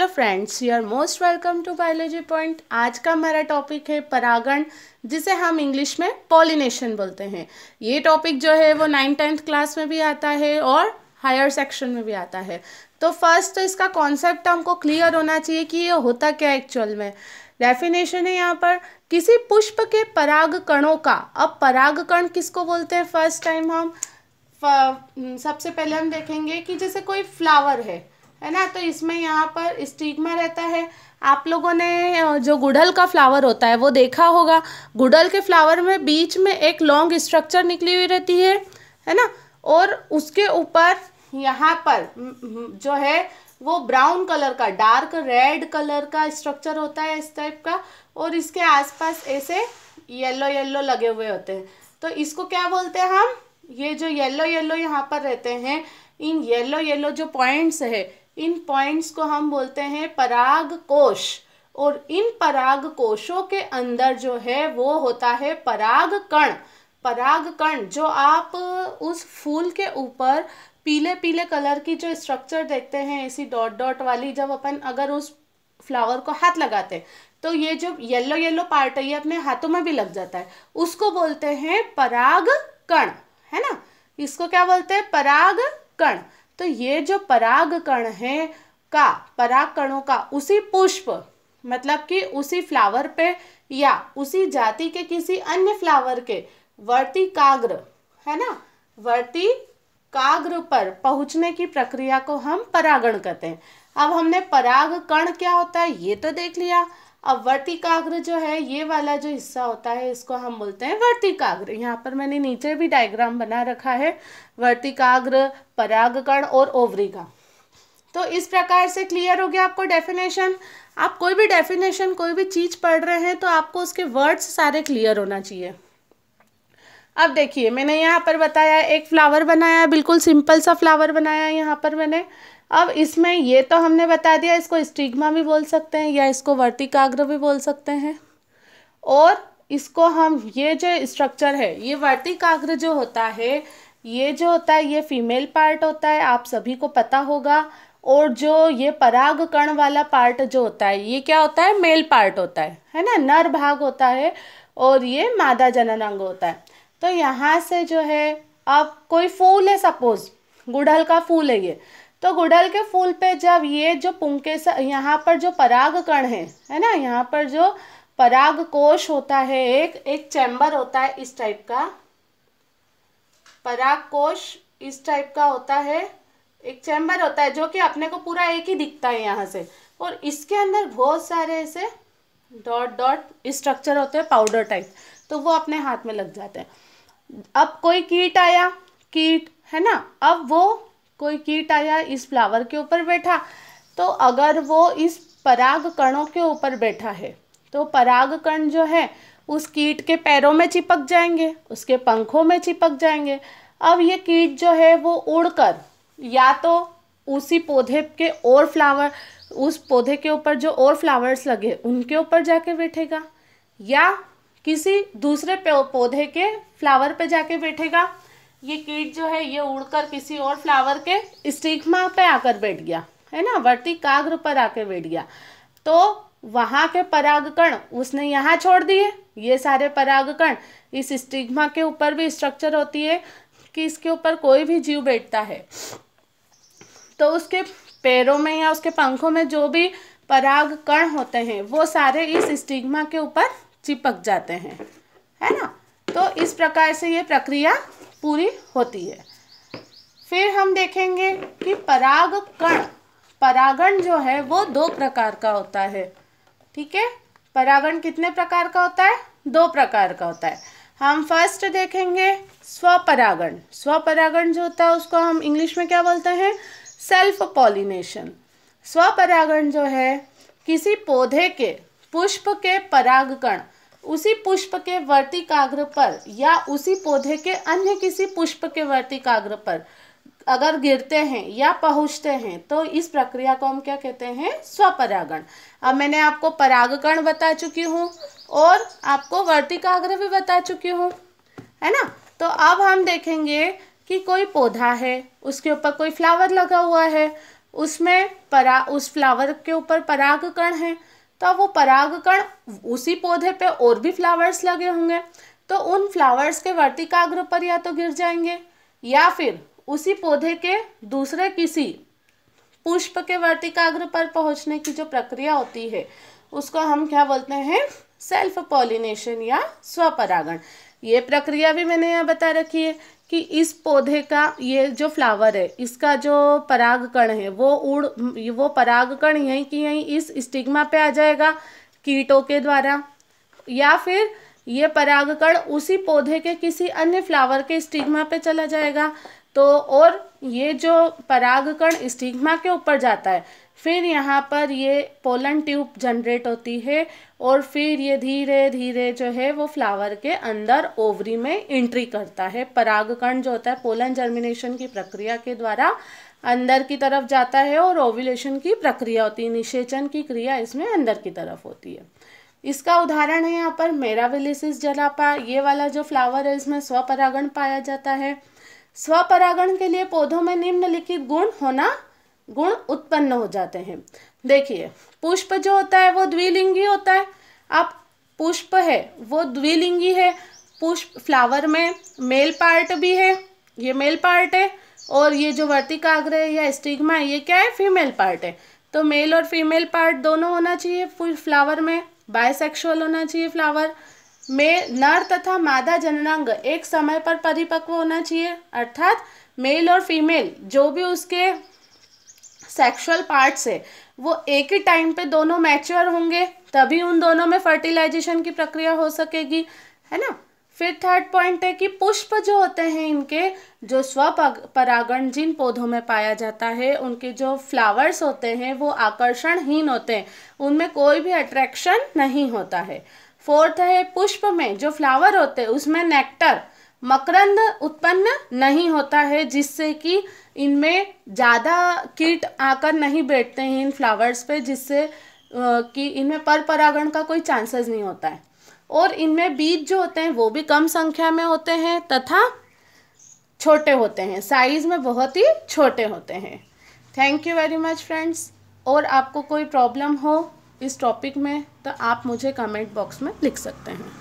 hello friends you are most welcome to biology point आज का हमारा टॉपिक है परागण जिसे हम इंग्लिश में पॉलिनेशन बोलते हैं ये टॉपिक जो है वो नाइन टेंथ क्लास में भी आता है और हायर सेक्शन में भी आता है तो फर्स्ट तो इसका कॉन्सेप्ट हमको क्लियर होना चाहिए कि ये होता क्या एक्चुअल में डेफिनेशन है यहाँ पर किसी पुष्प के पराग कणों का अब पराग कण किसको बोलते हैं फर्स्ट टाइम हम सबसे पहले हम देखेंगे कि जैसे कोई फ्लावर है है ना तो इसमें यहाँ पर स्टिग्मा रहता है आप लोगों ने जो गुड़हल का फ्लावर होता है वो देखा होगा गुड़हल के फ्लावर में बीच में एक लॉन्ग स्ट्रक्चर निकली हुई रहती है है ना और उसके ऊपर यहाँ पर जो है वो ब्राउन कलर का डार्क रेड कलर का स्ट्रक्चर होता है इस टाइप का और इसके आसपास ऐसे येलो येलो लगे हुए होते हैं तो इसको क्या बोलते हैं हम ये जो येलो येलो यहाँ पर रहते हैं इन येलो येलो जो पॉइंट्स है इन पॉइंट्स को हम बोलते हैं पराग कोश और इन पराग कोशों के अंदर जो है वो होता है पराग कण पराग कण जो आप उस फूल के ऊपर पीले पीले कलर की जो स्ट्रक्चर देखते हैं ऐसी डॉट डॉट वाली जब अपन अगर उस फ्लावर को हाथ लगाते हैं तो ये जो येलो येलो पार्ट है ये अपने हाथों में भी लग जाता है उसको बोलते हैं पराग कण है ना इसको क्या बोलते हैं पराग कण तो ये जो पराग कण है का पराग कणों का उसी पुष्प मतलब कि उसी फ्लावर पे या उसी जाति के किसी अन्य फ्लावर के वर्ती काग्र है ना वर्ती काग्र पर पहुंचने की प्रक्रिया को हम परागण कहते हैं अब हमने पराग कण क्या होता है ये तो देख लिया अब वर्तिकाग्र जो है ये वाला जो हिस्सा होता है इसको हम बोलते हैं वर्तिकाग्र यहाँ पर मैंने नीचे भी डायग्राम बना रखा है वर्तिकाग्र परागकण और ओवरी का तो इस प्रकार से क्लियर हो गया आपको डेफिनेशन आप कोई भी डेफिनेशन कोई भी चीज़ पढ़ रहे हैं तो आपको उसके वर्ड्स सारे क्लियर होना चाहिए अब देखिए मैंने यहाँ पर बताया एक फ्लावर बनाया बिल्कुल सिंपल सा फ्लावर बनाया यहाँ पर मैंने अब इसमें ये तो हमने बता दिया इसको स्टिग्मा भी बोल सकते हैं या इसको वर्तिकाग्र भी बोल सकते हैं और इसको हम ये जो स्ट्रक्चर है ये वर्तिकाग्र जो होता है ये जो होता है ये फीमेल पार्ट होता है आप सभी को पता होगा और जो ये पराग कण वाला पार्ट जो होता है ये क्या होता है मेल पार्ट होता है है ना नर भाग होता है और ये मादा जनन अंग होता है तो यहाँ से जो है अब कोई फूल है सपोज गुड़हल का फूल है ये तो गुड़हल के फूल पे जब ये जो पुंके यहाँ पर जो पराग कण है है ना यहाँ पर जो पराग कोश होता है एक एक चैम्बर होता है इस टाइप का पराग कोश इस टाइप का होता है एक चैम्बर होता है जो कि अपने को पूरा एक ही दिखता है यहाँ से और इसके अंदर बहुत सारे ऐसे डॉट डॉट स्ट्रक्चर होते हैं पाउडर टाइप तो वो अपने हाथ में लग जाते हैं अब कोई कीट आया कीट है ना अब वो कोई कीट आया इस फ्लावर के ऊपर बैठा तो अगर वो इस पराग कणों के ऊपर बैठा है तो पराग कण जो है उस कीट के पैरों में चिपक जाएंगे उसके पंखों में चिपक जाएंगे अब ये कीट जो है वो उड़कर या तो उसी पौधे के और फ्लावर उस पौधे के ऊपर जो और फ्लावर्स लगे उनके ऊपर जाके बैठेगा या किसी दूसरे पौधे के फ्लावर पे जाके बैठेगा ये कीट जो है ये उड़कर किसी और फ्लावर के स्टिग्मा पे आकर बैठ गया है ना वर्ती काग्र पर आकर बैठ गया तो वहाँ के परागकण उसने यहाँ छोड़ दिए ये सारे परागकण इस स्टिग्मा के ऊपर भी स्ट्रक्चर होती है कि इसके ऊपर कोई भी जीव बैठता है तो उसके पैरों में या उसके पंखों में जो भी पराग कण होते हैं वो सारे इस स्टिग्मा के ऊपर चिपक जाते हैं है ना तो इस प्रकार से ये प्रक्रिया पूरी होती है फिर हम देखेंगे कि पराग कण परागण जो है वो दो प्रकार का होता है ठीक है परागण कितने प्रकार का होता है दो प्रकार का होता है हम फर्स्ट देखेंगे स्वपरागण स्वपरागण जो होता है उसको हम इंग्लिश में क्या बोलते हैं सेल्फ पॉलिनेशन स्वपरागण जो है किसी पौधे के पुष्प के पराग कण उसी पुष्प के वर्तिकाग्र पर या उसी पौधे के अन्य किसी पुष्प के वर्तिकाग्र पर अगर गिरते हैं या पहुंचते हैं तो इस प्रक्रिया को हम क्या कहते हैं स्वपरागण अब मैंने आपको परागकण बता चुकी हूँ और आपको वर्तिकाग्र भी बता चुकी हूँ है ना तो अब हम देखेंगे कि कोई पौधा है उसके ऊपर कोई फ्लावर लगा हुआ है उसमें परा उस फ्लावर के ऊपर परागकण है तो वो परागकण उसी पौधे पे और भी फ्लावर्स लगे होंगे तो उन फ्लावर्स के वर्तिकाग्र पर या तो गिर जाएंगे या फिर उसी पौधे के दूसरे किसी पुष्प के वर्तिकाग्र पर पहुंचने की जो प्रक्रिया होती है उसको हम क्या बोलते हैं सेल्फ पॉलिनेशन या स्वपरागण ये प्रक्रिया भी मैंने यहाँ बता रखी है कि इस पौधे का ये जो फ्लावर है इसका जो परागकण है वो उड़ वो परागकण यहीं की यहीं इस स्टिग्मा पे आ जाएगा कीटों के द्वारा या फिर ये परागकण उसी पौधे के किसी अन्य फ्लावर के स्टिग्मा पे चला जाएगा तो और ये जो परागकण स्टिग्मा के ऊपर जाता है फिर यहाँ पर ये पोलन ट्यूब जनरेट होती है और फिर ये धीरे धीरे जो है वो फ्लावर के अंदर ओवरी में एंट्री करता है परागकण जो होता है पोलन जर्मिनेशन की प्रक्रिया के द्वारा अंदर की तरफ जाता है और ओव्यूलेशन की प्रक्रिया होती है निषेचन की क्रिया इसमें अंदर की तरफ होती है इसका उदाहरण है यहाँ पर विलिसिस जलापा ये वाला जो फ्लावर है इसमें स्वपरागण पाया जाता है स्वपरागण के लिए पौधों में निम्नलिखित गुण होना गुण उत्पन्न हो जाते हैं देखिए पुष्प जो होता है वो द्विलिंगी होता है आप पुष्प है वो द्विलिंगी है पुष्प फ्लावर में मेल पार्ट भी है ये मेल पार्ट है और ये जो वर्तिकाग्र है या स्टिग्मा है ये क्या है फीमेल पार्ट है तो मेल और फीमेल पार्ट दोनों होना चाहिए फुल फ्लावर में बायसेक्सुअल होना चाहिए फ्लावर में नर तथा मादा जननांग एक समय पर परिपक्व होना चाहिए अर्थात मेल और फीमेल जो भी उसके सेक्सुअल पार्ट्स है वो एक ही टाइम पे दोनों मैच्योर होंगे तभी उन दोनों में फर्टिलाइजेशन की प्रक्रिया हो सकेगी है ना फिर थर्ड पॉइंट है कि पुष्प जो होते हैं इनके जो स्व परागण जिन पौधों में पाया जाता है उनके जो फ्लावर्स होते हैं वो आकर्षणहीन होते हैं उनमें कोई भी अट्रैक्शन नहीं होता है फोर्थ है पुष्प में जो फ्लावर होते हैं उसमें नेक्टर मकरंद उत्पन्न नहीं होता है जिससे कि इनमें ज़्यादा कीट आकर नहीं बैठते हैं इन फ्लावर्स पे जिससे कि इनमें पर परागण का कोई चांसेस नहीं होता है और इनमें बीज जो होते हैं वो भी कम संख्या में होते हैं तथा छोटे होते हैं साइज़ में बहुत ही छोटे होते हैं thank you very much friends और आपको कोई प्रॉब्लम हो इस टॉपिक में तो आप मुझे कमेंट बॉक्स में लिख सकते हैं